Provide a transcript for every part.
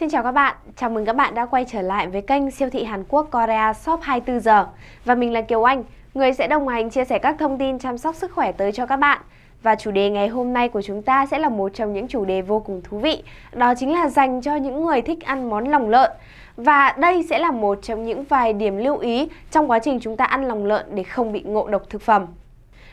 Xin chào các bạn, chào mừng các bạn đã quay trở lại với kênh siêu thị Hàn Quốc Korea Shop 24 giờ. Và mình là Kiều Anh, người sẽ đồng hành chia sẻ các thông tin chăm sóc sức khỏe tới cho các bạn. Và chủ đề ngày hôm nay của chúng ta sẽ là một trong những chủ đề vô cùng thú vị, đó chính là dành cho những người thích ăn món lòng lợn. Và đây sẽ là một trong những vài điểm lưu ý trong quá trình chúng ta ăn lòng lợn để không bị ngộ độc thực phẩm.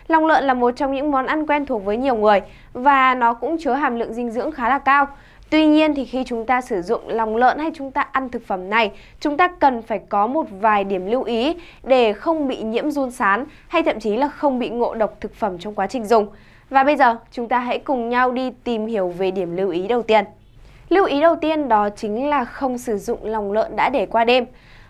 Lòng lợn là một trong những món ăn quen thuộc với nhiều người và nó cũng chứa hàm lượng dinh dưỡng khá là cao. Tuy nhiên thì khi chúng ta sử dụng lòng lợn hay chúng ta ăn thực phẩm này, chúng ta cần phải có một vài điểm lưu ý để không bị nhiễm run sán hay thậm chí là không bị ngộ độc thực phẩm trong quá trình dùng. Và bây giờ chúng ta hãy cùng nhau đi tìm hiểu về điểm lưu ý đầu tiên. Lưu ý đầu tiên đó chính là không sử dụng lòng lợn đã để qua đêm.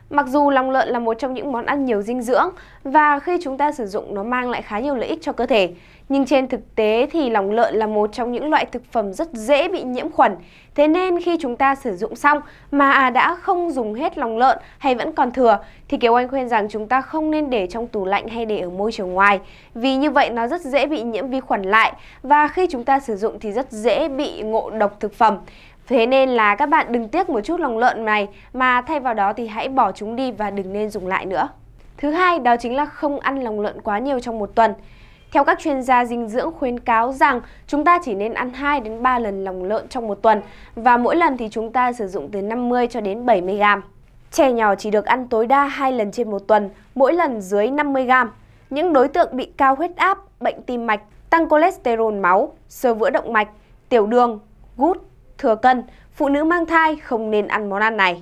Mặc dù lòng lợn là một trong những món ăn nhiều dinh dưỡng và khi chúng ta sử dụng nó mang lại khá nhiều lợi ích cho cơ thể, nhưng trên thực tế thì lòng lợn là một trong những loại thực phẩm rất dễ bị nhiễm khuẩn. Thế nên khi chúng ta sử dụng xong mà đã không dùng hết lòng lợn hay vẫn còn thừa thì Kiều Anh khuyên rằng chúng ta không nên để trong tủ lạnh hay để ở môi trường ngoài vì như vậy nó rất dễ bị nhiễm vi khuẩn lại và khi chúng ta sử dụng thì rất dễ bị ngộ độc thực phẩm. Thế nên là các bạn đừng tiếc một chút lòng lợn này mà thay vào đó thì hãy bỏ chúng đi và đừng nên dùng lại nữa. Thứ hai đó chính là không ăn lòng lợn quá nhiều trong một tuần. Theo các chuyên gia dinh dưỡng khuyến cáo rằng chúng ta chỉ nên ăn 2 đến 3 lần lòng lợn trong một tuần và mỗi lần thì chúng ta sử dụng từ 50 cho đến 70 g. Trẻ nhỏ chỉ được ăn tối đa 2 lần trên một tuần, mỗi lần dưới 50 g. Những đối tượng bị cao huyết áp, bệnh tim mạch, tăng cholesterol máu, sơ vữa động mạch, tiểu đường, gút, thừa cân, phụ nữ mang thai không nên ăn món ăn này.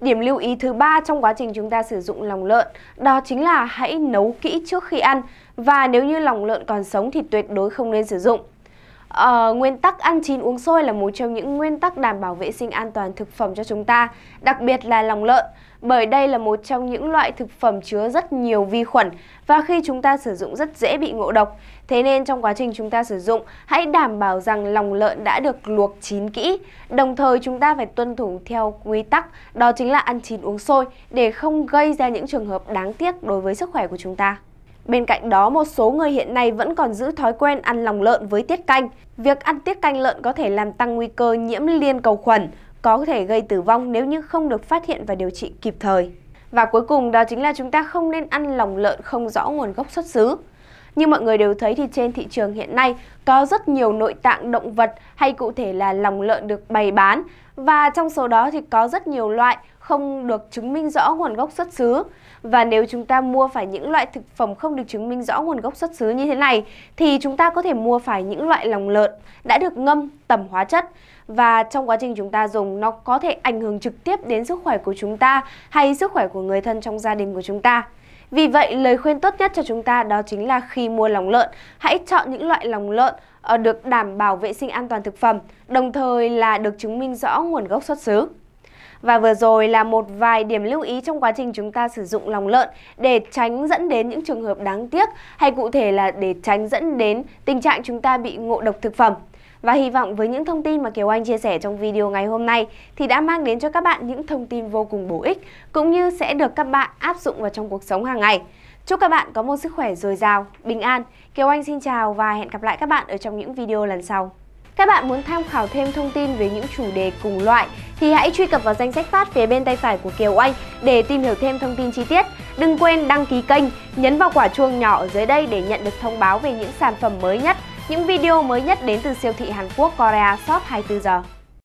Điểm lưu ý thứ ba trong quá trình chúng ta sử dụng lòng lợn đó chính là hãy nấu kỹ trước khi ăn và nếu như lòng lợn còn sống thì tuyệt đối không nên sử dụng. Uh, nguyên tắc ăn chín uống sôi là một trong những nguyên tắc đảm bảo vệ sinh an toàn thực phẩm cho chúng ta, đặc biệt là lòng lợn, bởi đây là một trong những loại thực phẩm chứa rất nhiều vi khuẩn và khi chúng ta sử dụng rất dễ bị ngộ độc. Thế nên trong quá trình chúng ta sử dụng, hãy đảm bảo rằng lòng lợn đã được luộc chín kỹ. Đồng thời chúng ta phải tuân thủ theo quy tắc, đó chính là ăn chín uống sôi để không gây ra những trường hợp đáng tiếc đối với sức khỏe của chúng ta. Bên cạnh đó, một số người hiện nay vẫn còn giữ thói quen ăn lòng lợn với tiết canh. Việc ăn tiết canh lợn có thể làm tăng nguy cơ nhiễm liên cầu khuẩn, có thể gây tử vong nếu như không được phát hiện và điều trị kịp thời. Và cuối cùng đó chính là chúng ta không nên ăn lòng lợn không rõ nguồn gốc xuất xứ. Như mọi người đều thấy thì trên thị trường hiện nay có rất nhiều nội tạng động vật hay cụ thể là lòng lợn được bày bán và trong số đó thì có rất nhiều loại không được chứng minh rõ nguồn gốc xuất xứ. Và nếu chúng ta mua phải những loại thực phẩm không được chứng minh rõ nguồn gốc xuất xứ như thế này thì chúng ta có thể mua phải những loại lòng lợn đã được ngâm tẩm hóa chất và trong quá trình chúng ta dùng nó có thể ảnh hưởng trực tiếp đến sức khỏe của chúng ta hay sức khỏe của người thân trong gia đình của chúng ta. Vì vậy, lời khuyên tốt nhất cho chúng ta đó chính là khi mua lòng lợn, hãy chọn những loại lòng lợn ờ, được đảm bảo vệ sinh an toàn thực phẩm, đồng thời là được chứng minh rõ nguồn gốc xuất xứ. Và vừa rồi là một vài điểm lưu ý trong quá trình chúng ta sử dụng lòng lợn để tránh dẫn đến những trường hợp đáng tiếc hay cụ thể là để tránh dẫn đến tình trạng chúng ta bị ngộ độc thực phẩm. Và hy vọng với những thông tin mà Kiều Anh chia sẻ trong video ngày hôm nay thì đã mang đến cho các bạn những thông tin vô cùng bổ ích cũng như sẽ được các bạn áp dụng vào trong cuộc sống hàng ngày. Chúc các bạn có một sức khỏe dồi dào, bình an. Kiều Anh xin chào và hẹn gặp lại các bạn ở trong những video lần sau. Các bạn muốn tham khảo thêm thông tin về những chủ đề cùng loại thì hãy truy cập vào danh sách phát phía bên tay phải của Kiều Anh để tìm hiểu thêm thông tin chi tiết. Đừng quên đăng ký kênh, nhấn vào quả chuông nhỏ ở dưới đây để nhận được thông báo về những sản phẩm mới nhất những video mới nhất đến từ siêu thị Hàn Quốc Korea Shop 24 giờ.